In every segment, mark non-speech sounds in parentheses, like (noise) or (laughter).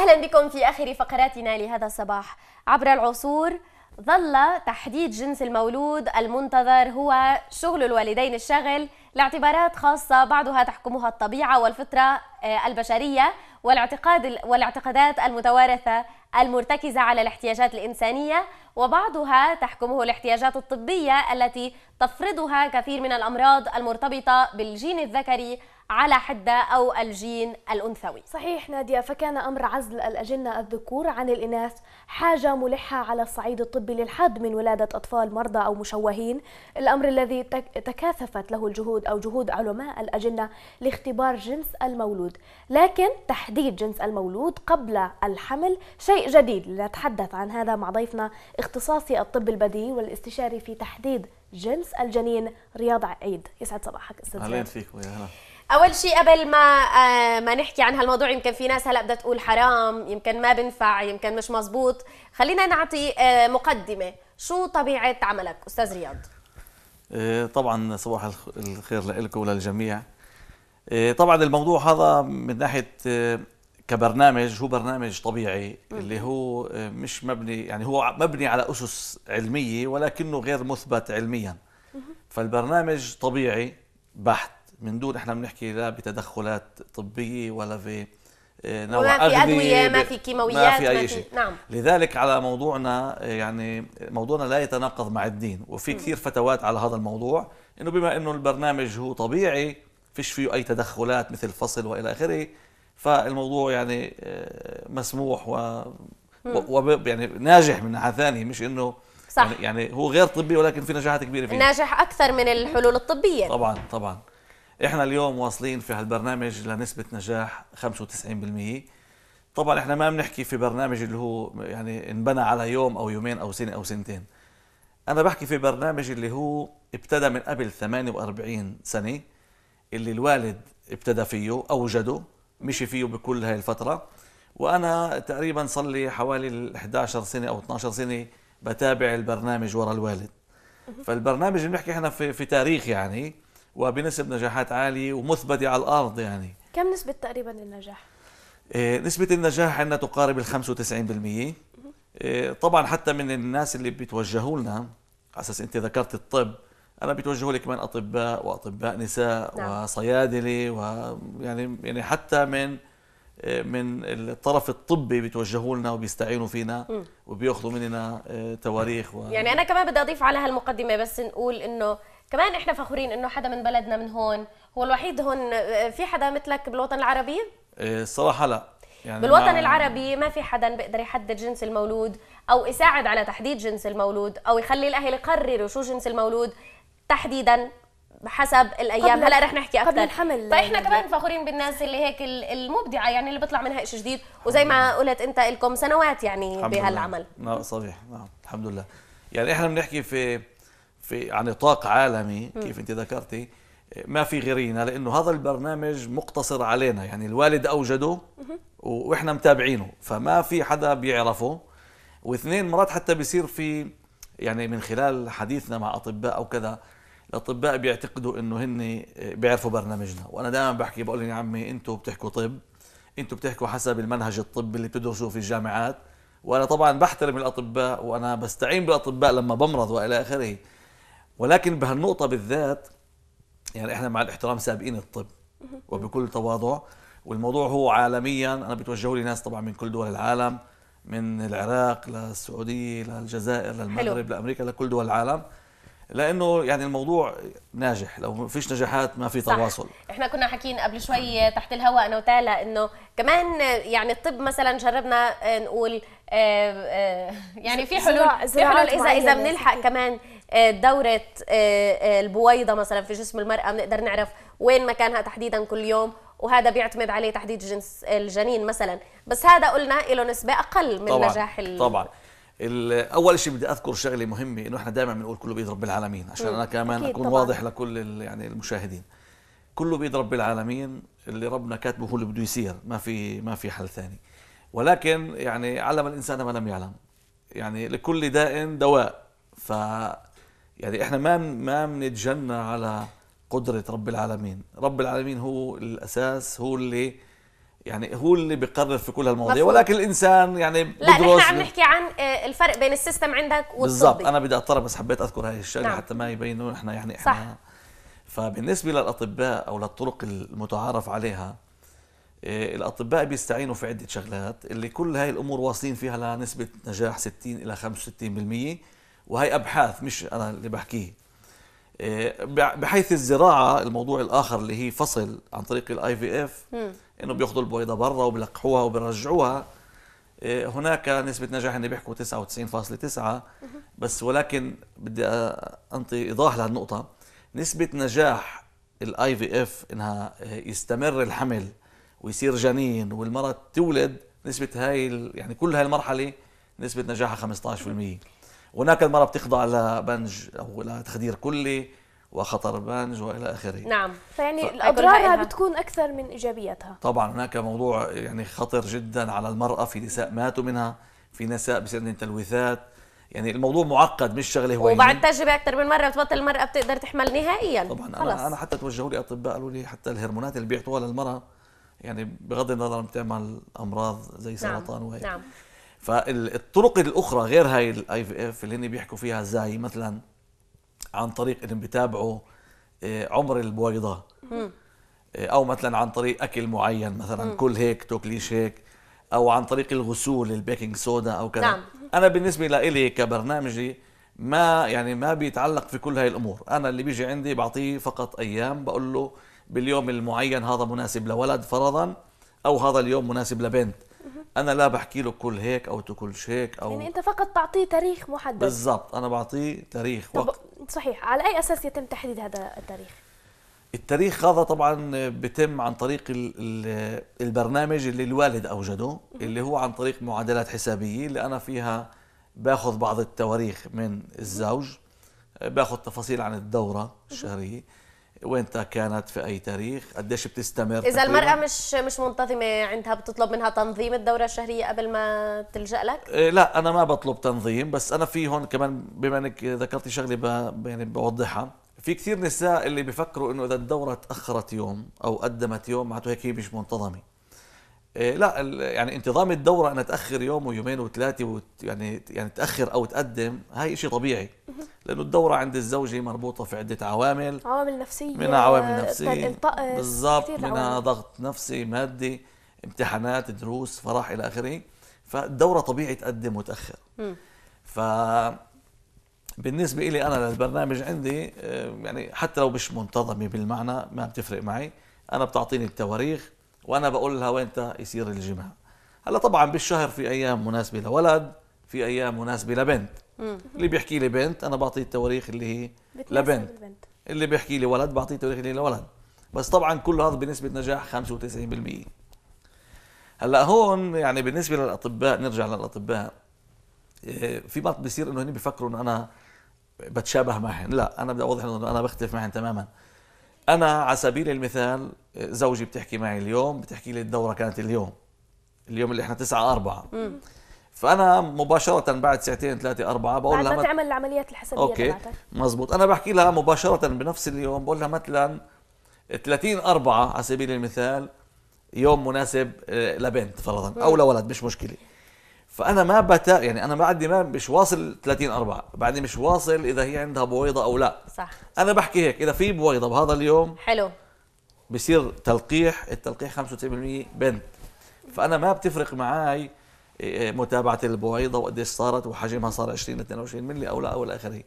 أهلا بكم في آخر فقراتنا لهذا الصباح عبر العصور ظل تحديد جنس المولود المنتظر هو شغل الوالدين الشاغل لاعتبارات خاصة بعضها تحكمها الطبيعة والفطرة آه، البشرية والاعتقاد والاعتقادات المتوارثة المرتكزة على الاحتياجات الإنسانية وبعضها تحكمه الاحتياجات الطبية التي تفرضها كثير من الأمراض المرتبطة بالجين الذكري على حدة أو الجين الأنثوي صحيح نادية فكان أمر عزل الأجنة الذكور عن الإناث حاجة ملحة على الصعيد الطبي للحد من ولادة أطفال مرضى أو مشوهين الأمر الذي تكاثفت له الجهود أو جهود علماء الأجنة لاختبار جنس المولود لكن تحديد جنس المولود قبل الحمل شيء جديد لنتحدث عن هذا مع ضيفنا اختصاصي الطب البديهي والاستشاري في تحديد جنس الجنين رياض عيد يسعد صباحك استاذ اهلا فيك ويا هلا اول شيء قبل ما آه ما نحكي عن هالموضوع يمكن في ناس هلا بدها تقول حرام يمكن ما بنفع يمكن مش مزبوط خلينا نعطي آه مقدمه شو طبيعه عملك استاذ رياض آه، طبعا صباح الخير لكم وللجميع آه، طبعا الموضوع هذا من ناحيه آه، كبرنامج هو برنامج طبيعي اللي هو مش مبني يعني هو مبني على اسس علميه ولكنه غير مثبت علميا فالبرنامج طبيعي بحت من دون احنا بنحكي لا بتدخلات طبيه ولا في آه، نوع ما في ادويه ما في كيماويات ما في اي شيء نعم. لذلك على موضوعنا يعني موضوعنا لا يتناقض مع الدين وفي كثير فتوات على هذا الموضوع انه بما انه البرنامج هو طبيعي فيش فيه اي تدخلات مثل فصل والى اخره فالموضوع يعني آه، مسموح و, و... يعني ناجح من ناحيه ثانيه مش انه صح. يعني،, يعني هو غير طبي ولكن في نجاحات كبيره فيه ناجح اكثر من الحلول الطبيه طبعا طبعا احنا اليوم واصلين في هالبرنامج لنسبه نجاح 95% طبعا احنا ما بنحكي في برنامج اللي هو يعني انبنى على يوم او يومين او سنه او سنتين انا بحكي في برنامج اللي هو ابتدى من قبل 48 سنه اللي الوالد ابتدى فيه اوجده مشي فيه بكل هاي الفتره وانا تقريبا صار لي حوالي 11 سنه او 12 سنه بتابع البرنامج ورا الوالد فالبرنامج اللي بنحكي احنا في, في تاريخ يعني وبنسب نجاحات عالية ومثبتة على الأرض يعني كم نسبة تقريبا النجاح؟ إيه، نسبة النجاح عندنا تقارب ال 95% إيه، طبعا حتى من الناس اللي بيتوجهوا لنا على اساس انت ذكرت الطب انا بيتوجهوا لي كمان اطباء واطباء نساء نعم. وصيادله ويعني يعني حتى من إيه، من الطرف الطبي بيتوجهوا لنا وبيستعينوا فينا وبياخذوا مننا تواريخ و... يعني انا كمان بدي اضيف على هالمقدمه بس نقول انه كمان احنا فخورين انه حدا من بلدنا من هون هو الوحيد هون في حدا مثلك بالوطن العربي إيه، الصراحه لا يعني بالوطن ما... العربي ما في حدا بيقدر يحدد جنس المولود او يساعد على تحديد جنس المولود او يخلي الاهل يقرروا شو جنس المولود تحديدا حسب الايام هلا رح نحكي اكثر قبل الحمل فاحنا يعني. كمان فخورين بالناس اللي هيك المبدعه يعني اللي بيطلع منها شيء جديد وزي ما قلت انت لكم سنوات يعني بهالعمل نعم صحيح نعم الحمد لله يعني احنا بنحكي في في على يعني نطاق عالمي كيف انت ذكرتي ما في غيرينا لانه هذا البرنامج مقتصر علينا يعني الوالد اوجده واحنا متابعينه فما في حدا بيعرفه واثنين مرات حتى بيصير في يعني من خلال حديثنا مع اطباء او كذا الاطباء بيعتقدوا انه هن بيعرفوا برنامجنا وانا دائما بحكي بقول يا عمي انتم بتحكوا طب انتم بتحكوا حسب المنهج الطبي اللي بتدرسوه في الجامعات وانا طبعا بحترم الاطباء وانا بستعين بالاطباء لما بمرض والى اخره ولكن بهالنقطه بالذات يعني احنا مع الاحترام سابقين الطب وبكل تواضع والموضوع هو عالميا انا بتوجهوا لي ناس طبعا من كل دول العالم من العراق للسعوديه للجزائر للمغرب حلو. لامريكا لكل دول العالم لانه يعني الموضوع ناجح لو ما فيش نجاحات ما في تواصل صح. احنا كنا حاكيين قبل شوي تحت الهواء انا وتالا انه كمان يعني الطب مثلا جربنا نقول آه، آه، يعني في حلول في حلول اذا اذا بنلحق كمان آه، دوره آه، آه، البويضه مثلا في جسم المراه بنقدر نعرف وين مكانها تحديدا كل يوم وهذا بيعتمد عليه تحديد جنس الجنين مثلا بس هذا قلنا له نسبه اقل من طبعًا نجاح ال... طبعا اول شيء بدي اذكر شغله مهمه انه احنا دائما بنقول كله بايد رب العالمين عشان انا كمان اكون طبعًا. واضح لكل يعني المشاهدين كله بايد رب العالمين اللي ربنا كاتبه هو اللي بده يصير ما في ما في حل ثاني ولكن يعني علم الانسان ما لم يعلم يعني لكل داء دواء ف يعني احنا ما ما بنتجنى على قدرة رب العالمين رب العالمين هو الأساس هو اللي يعني هو اللي بيقرر في كل هالمواضيع ولكن الانسان يعني بدرس لا نحن عم نحكي عن آه، الفرق بين السيستم عندك والطبي بالضبط انا بدي اضطر بس حبيت اذكر هاي الشغله نعم. حتى ما يبينوا احنا يعني احنا صح. فبالنسبه للاطباء او للطرق المتعارف عليها آه، الاطباء بيستعينوا في عده شغلات اللي كل هاي الامور واصلين فيها لنسبه نجاح 60 الى 65% وهي أبحاث مش أنا اللي بحكيه إيه، بحيث الزراعة الموضوع الآخر اللي هي فصل عن طريق الاي في اف انه بياخذوا البويضة برا وبلقحوها وبرجعوها إيه، هناك نسبة نجاح اللي بيحكوا 99.9 بس ولكن بدي أنطي إيضاح لهالنقطة نسبة نجاح الاي في اف انها يستمر الحمل ويصير جنين والمرأة تولد نسبة هاي يعني كل هاي المرحلة نسبة نجاحها 15% هناك المرأة بتخضع لبنج أو لتخدير كلي وخطر بنج والى اخره نعم فيعني ف... اضرارها بتكون اكثر من ايجابياتها طبعا هناك موضوع يعني خطر جدا على المراه في نساء ماتوا منها في نساء بصير تلويثات يعني الموضوع معقد مش شغله هوينه وبعد تجربه اكثر من مره بتبطل المراه بتقدر تحمل نهائيا طبعا خلص. انا انا حتى توجهوا لي اطباء قالوا لي حتى الهرمونات اللي بيعطوها للمراه يعني بغض النظر بتعمل امراض زي نعم. سرطان نعم. وهيك نعم فالطرق الاخرى غير هاي الاي في اف اللي هن بيحكوا فيها ازاي مثلا عن طريق انهم بيتابعوا آه، عمر البويضه آه، او مثلا عن طريق اكل معين مثلا كل هيك تاكليش هيك او عن طريق الغسول البيكنج سودا او كذا نعم. انا بالنسبه لي كبرنامجي ما يعني ما بيتعلق في كل هاي الامور انا اللي بيجي عندي بعطيه فقط ايام بقول له باليوم المعين هذا مناسب لولد فرضا او هذا اليوم مناسب لبنت انا لا بحكي له كل هيك او تكل هيك او يعني انت فقط تعطيه تاريخ محدد بالضبط انا بعطيه تاريخ طب وقت صحيح على اي اساس يتم تحديد هذا التاريخ التاريخ هذا طبعا بيتم عن طريق البرنامج اللي الوالد اوجده اللي هو عن طريق معادلات حسابيه اللي انا فيها باخذ بعض التواريخ من الزوج باخذ تفاصيل عن الدوره الشهريه وين كانت في اي تاريخ قديش بتستمر اذا المراه مش مش منتظمه عندها بتطلب منها تنظيم الدوره الشهريه قبل ما تلجا لك إيه، لا انا ما بطلب تنظيم بس انا في هون كمان بما انك ذكرتي شغله يعني بوضحها في كثير نساء اللي بفكروا انه اذا الدوره تاخرت يوم او قدمت يوم معناته هيك هي مش منتظمه إيه، لا يعني انتظام الدورة أن تأخر يوم ويومين وثلاثة يعني يعني تأخر أو تقدم هاي شيء طبيعي لأنه الدورة عند الزوجة مربوطة في عدة عوامل عوامل نفسية منها عوامل نفسية بالضبط منها ضغط نفسي مادي امتحانات دروس فرح إلى آخره فالدورة طبيعي تقدم وتأخر ف بالنسبة إلي أنا للبرنامج عندي إيه، يعني حتى لو مش منتظمة بالمعنى ما بتفرق معي أنا بتعطيني التواريخ وانا بقول لها وين يصير الجمع هلا طبعا بالشهر في ايام مناسبه لولد في ايام مناسبه لبنت اللي بيحكي لي بنت انا بعطيه التواريخ اللي هي لبنت اللي بيحكي لي ولد بعطيه التواريخ اللي هي لولد بس طبعا كل هذا بنسبه نجاح 95% هلا هون يعني بالنسبه للاطباء نرجع للاطباء إيه، في بعض بيصير انه هن بيفكروا انه انا بتشابه معهم لا انا بدي اوضح انه انا بختلف معهم تماما انا على سبيل المثال زوجي بتحكي معي اليوم بتحكي لي الدوره كانت اليوم اليوم اللي احنا 9 4 مم. فانا مباشره بعد ساعتين ثلاثه اربعه بقول لها ما تعمل العمليات الحسابيه اوكي مزبوط انا بحكي لها مباشره بنفس اليوم بقول لها مثلا 30 4 على سبيل المثال يوم مناسب آه، لبنت فرضا او لولد مش مشكله فانا ما بتا يعني انا بعدني ما مش واصل 30 4 بعدني مش واصل اذا هي عندها بويضه او لا صح انا بحكي هيك اذا في بويضه بهذا اليوم حلو بصير تلقيح التلقيح 95% بنت فانا ما بتفرق معي إيه، إيه، متابعه البويضه وقديش صارت وحجمها صار 20 22 ملي او لا او الى اخره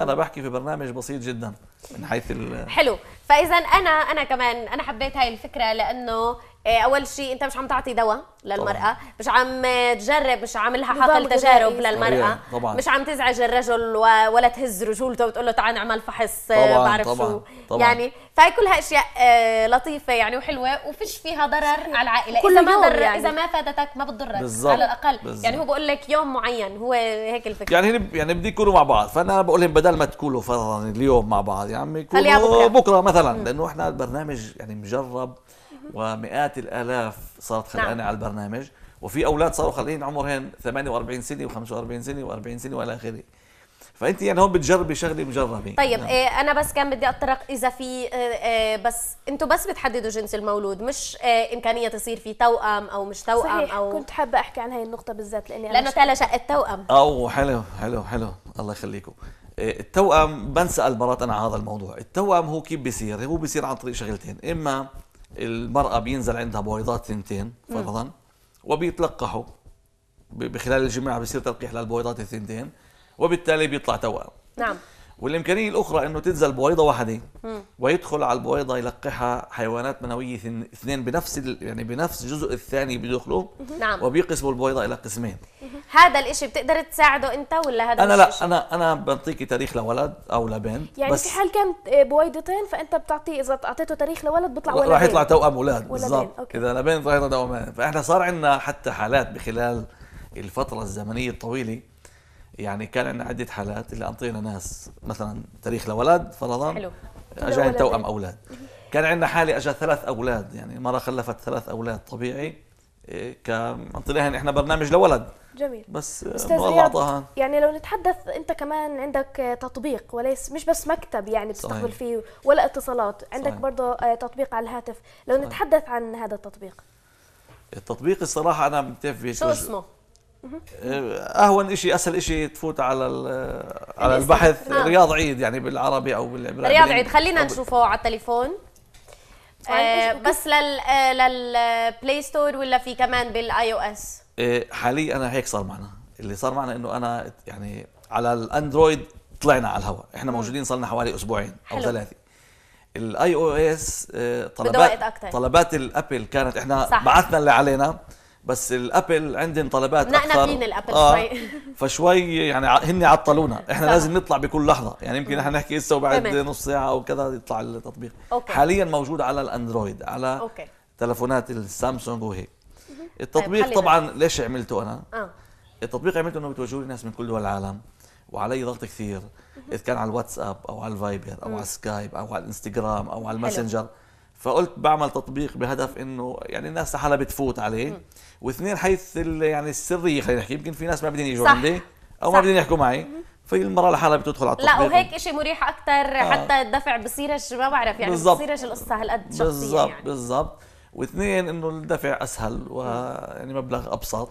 انا بحكي في برنامج بسيط جدا من حيث حلو فاذا انا انا كمان انا حبيت هاي الفكره لانه إيه، اول شيء انت مش عم تعطي دواء للمراه طبعا. مش عم تجرب مش عاملها حقل تجارب إيه. للمراه طبعا. مش عم تزعج الرجل ولا تهز رجولته وتقول له تعال نعمل فحص آه، طبعا. بعرف طبعا. شو طبعا. يعني فهي كلها اشياء آه، لطيفه يعني وحلوه وفيش فيها ضرر على العائله كل اذا ما ضر يعني. اذا ما فادتك ما بتضرك بالزبط. على الاقل بالزبط. يعني هو بقول لك يوم معين هو هيك الفكره يعني يعني بدي يكونوا مع بعض فانا بقول لهم بدل ما تكونوا فرضا اليوم مع بعض يا يعني عمي كونوا بكره مثلا لانه احنا البرنامج يعني مجرب ومئات الالاف صارت خلقانه نعم. على البرنامج وفي اولاد صاروا خلقين عمرهم 48 سنه و45 سنه و40 سنه والى اخره فانت يعني هون بتجربي شغله مجربه طيب نعم. إيه انا بس كان بدي اتطرق اذا في إيه, إيه، بس انتم بس بتحددوا جنس المولود مش إيه امكانيه تصير في توام او مش توام صحيح. او كنت حابه احكي عن هاي النقطه بالذات لاني لانه تالا شقه توام او حلو حلو حلو الله يخليكم إيه، التوأم بنسأل مرات أنا على هذا الموضوع التوأم هو كيف بيصير هو بيصير عن طريق شغلتين إما المرأة بينزل عندها بويضات ثنتين فرضا وبيتلقحوا بخلال الجماعة بصير تلقيح للبويضات الثنتين وبالتالي بيطلع توأم نعم والامكانيه الاخرى انه تنزل بويضه واحده ويدخل على البويضه يلقحها حيوانات منويه اثنين بنفس يعني بنفس الجزء الثاني بيدخلوه نعم وبيقسموا البويضه الى قسمين هذا الاشي بتقدر تساعده انت ولا هذا انا لا إشي؟ انا انا بعطيكي تاريخ لولد او لبنت يعني بس في حال كان آه، بويضتين فانت بتعطيه اذا اعطيته تاريخ لولد بيطلع ولد راح يطلع توام اولاد بالضبط اذا لبنت راح يطلع توام فاحنا صار عندنا حتى حالات بخلال الفتره الزمنيه الطويله يعني كان عندنا عده حالات اللي انطينا ناس مثلا تاريخ لولد فرضا حلو اجاهم توأم اولاد كان عندنا حاله أجا ثلاث اولاد يعني مره خلفت ثلاث اولاد طبيعي إيه، كانطيناها يعني احنا برنامج لولد جميل بس الله اعطاها يعني لو نتحدث انت كمان عندك تطبيق وليس مش بس مكتب يعني بتستقبل فيه ولا اتصالات عندك صحيح. برضه آه، تطبيق على الهاتف لو صحيح. نتحدث عن هذا التطبيق التطبيق الصراحه انا بتف شو اسمه أه، اهون شيء اسهل شيء تفوت على على البحث نعم. رياض عيد يعني بالعربي او بالعبري رياض عيد خلينا نشوفه على التليفون طيب، آه بس لل آه، للبلاي ستور ولا في كمان بالاي او اس حاليا انا هيك صار معنا اللي صار معنا انه انا يعني على الاندرويد طلعنا على الهواء احنا موجودين صار لنا حوالي اسبوعين او ثلاثه الاي او اس طلبات طلبات الابل كانت احنا صح. بعثنا اللي علينا بس الابل عندهم طلبات اكثر فينا الابل آه شوي (laughs) فشوي يعني هن عطلونا (laughs) احنا صح. لازم نطلع بكل لحظه يعني يمكن احنا نحكي هسه وبعد نص ساعه او كذا يطلع التطبيق أوكي. حاليا موجود على الاندرويد على أوكي. تلفونات السامسونج وهيك طيب، التطبيق طيب طبعا ليش عملته انا آه. التطبيق عملته انه بتوجه لي ناس من كل دول العالم وعلي ضغط كثير اذا كان على الواتساب او على الفايبر او م. على السكايب او على الانستغرام او على الماسنجر فقلت بعمل تطبيق بهدف انه يعني الناس لحالها بتفوت عليه واثنين حيث يعني السريه خلينا نحكي يمكن في ناس ما بدهم يجوا عندي او صح. ما بدهم يحكوا معي في المرة لحالها بتدخل على التطبيق لا وهيك شيء مريح أكثر آه. حتى الدفع بصيرش ما بعرف يعني بالزبط. بصيرش القصة هالقد شخصية بالزبط يعني بالضبط واثنين إنه الدفع أسهل ويعني مبلغ أبسط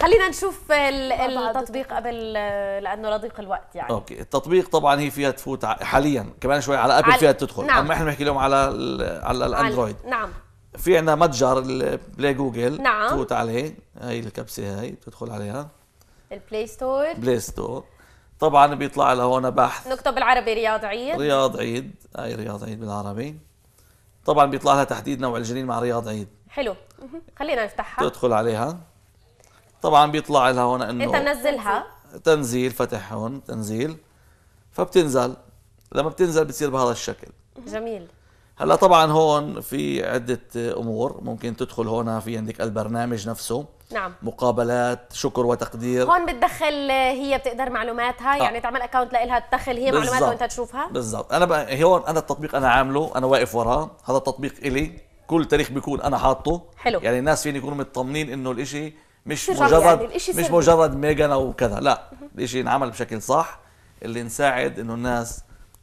خلينا نشوف التطبيق قبل لانه لضيق الوقت يعني اوكي التطبيق طبعا هي فيها تفوت حاليا كمان شوي على ابل على فيها تدخل نعم. اما احنا بنحكي اليوم على على الاندرويد نعم في عندنا متجر بلاي جوجل نعم تفوت عليه هي الكبسه هي تدخل عليها البلاي ستور بلاي ستور طبعا بيطلع هون بحث نكتب بالعربي رياض عيد رياض عيد هي رياض عيد بالعربي طبعا بيطلع لها تحديد نوع الجنين مع رياض عيد حلو خلينا نفتحها تدخل عليها طبعا بيطلع لها هون انه انت منزلها تنزيل فتح هون تنزيل فبتنزل لما بتنزل بتصير بهذا الشكل جميل هلا طبعا هون في عده امور ممكن تدخل هون في عندك البرنامج نفسه نعم مقابلات شكر وتقدير هون بتدخل هي بتقدر معلوماتها آه. يعني تعمل اكونت لها تدخل هي بالزبط. معلوماتها وانت تشوفها بالضبط انا بقى هون انا التطبيق انا عامله انا واقف وراه هذا التطبيق الي كل تاريخ بيكون انا حاطه حلو يعني الناس فين يكونوا مطمنين انه الإشي مش مجرد يعني مش مجرد ميجان او كذا لا الشيء ينعمل بشكل صح اللي نساعد انه الناس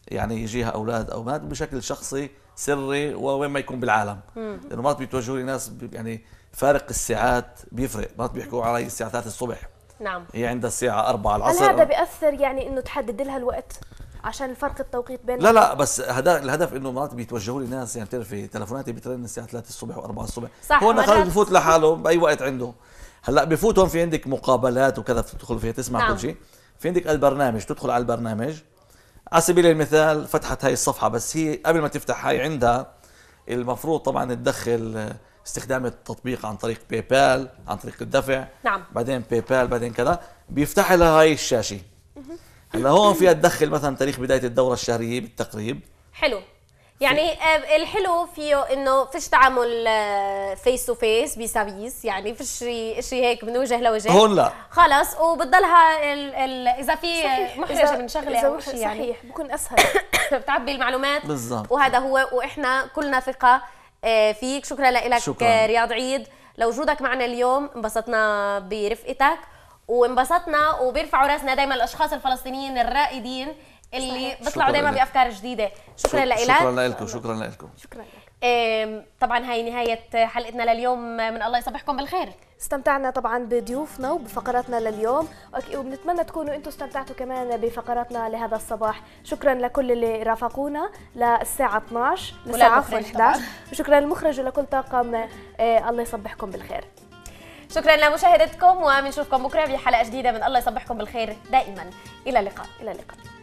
يعني يجيها اولاد او بنات بشكل شخصي سري ووين ما يكون بالعالم لانه مرات بيتوجهوا لي ناس يعني فارق الساعات بيفرق مرات بيحكوا علي الساعه 3 الصبح نعم هي عندها الساعه 4 العصر هل هذا بياثر يعني انه تحدد لها الوقت عشان الفرق التوقيت بين لا لا بس هذا الهدف انه مرات بيتوجهوا لي ناس يعني بتعرفي تلفوناتي بترن الساعه 3 الصبح و4 الصبح صح هو خلص بفوت لحاله باي وقت عنده هلا بفوت هون في عندك مقابلات وكذا بتدخل فيها تسمع نعم. كل شيء في عندك البرنامج تدخل على البرنامج على سبيل المثال فتحت هاي الصفحه بس هي قبل ما تفتح هاي عندها المفروض طبعا تدخل آه، استخدام التطبيق عن طريق باي بال عن طريق الدفع نعم بعدين باي بال بعدين كذا بيفتح لها هاي الشاشه هلا هون فيها تدخل مثلا تاريخ بدايه الدوره الشهريه بالتقريب حلو يعني آه، الحلو فيه انه فيش تعامل فيس تو فيس بيسابيس يعني فيش شيء هيك من وجه لوجه هون لا خلص وبتضلها ال ال اذا في محرجه من شغله او شيء يعني صحيح بكون اسهل (coughs) بتعبي المعلومات بالزبط. وهذا هو واحنا كلنا ثقه آه، فيك شكرا لك شكرا. آه، رياض عيد لوجودك معنا اليوم انبسطنا برفقتك وانبسطنا وبيرفعوا راسنا دائما الاشخاص الفلسطينيين الرائدين اللي بيطلعوا دايما بافكار جديده شكرا لك شكرا لكم شكرا لكم شكرا لكم طبعا هاي نهايه حلقتنا لليوم من الله يصبحكم بالخير استمتعنا طبعا بضيوفنا وبفقراتنا لليوم وبنتمنى تكونوا انتم استمتعتوا كمان بفقراتنا لهذا الصباح شكرا لكل اللي رافقونا للساعه 12 للساعه 11 وشكرا للمخرج ولكل طاقم أه، الله يصبحكم بالخير شكرا لمشاهدتكم وبنشوفكم بكره بحلقه جديده من الله يصبحكم بالخير دائما الى اللقاء الى اللقاء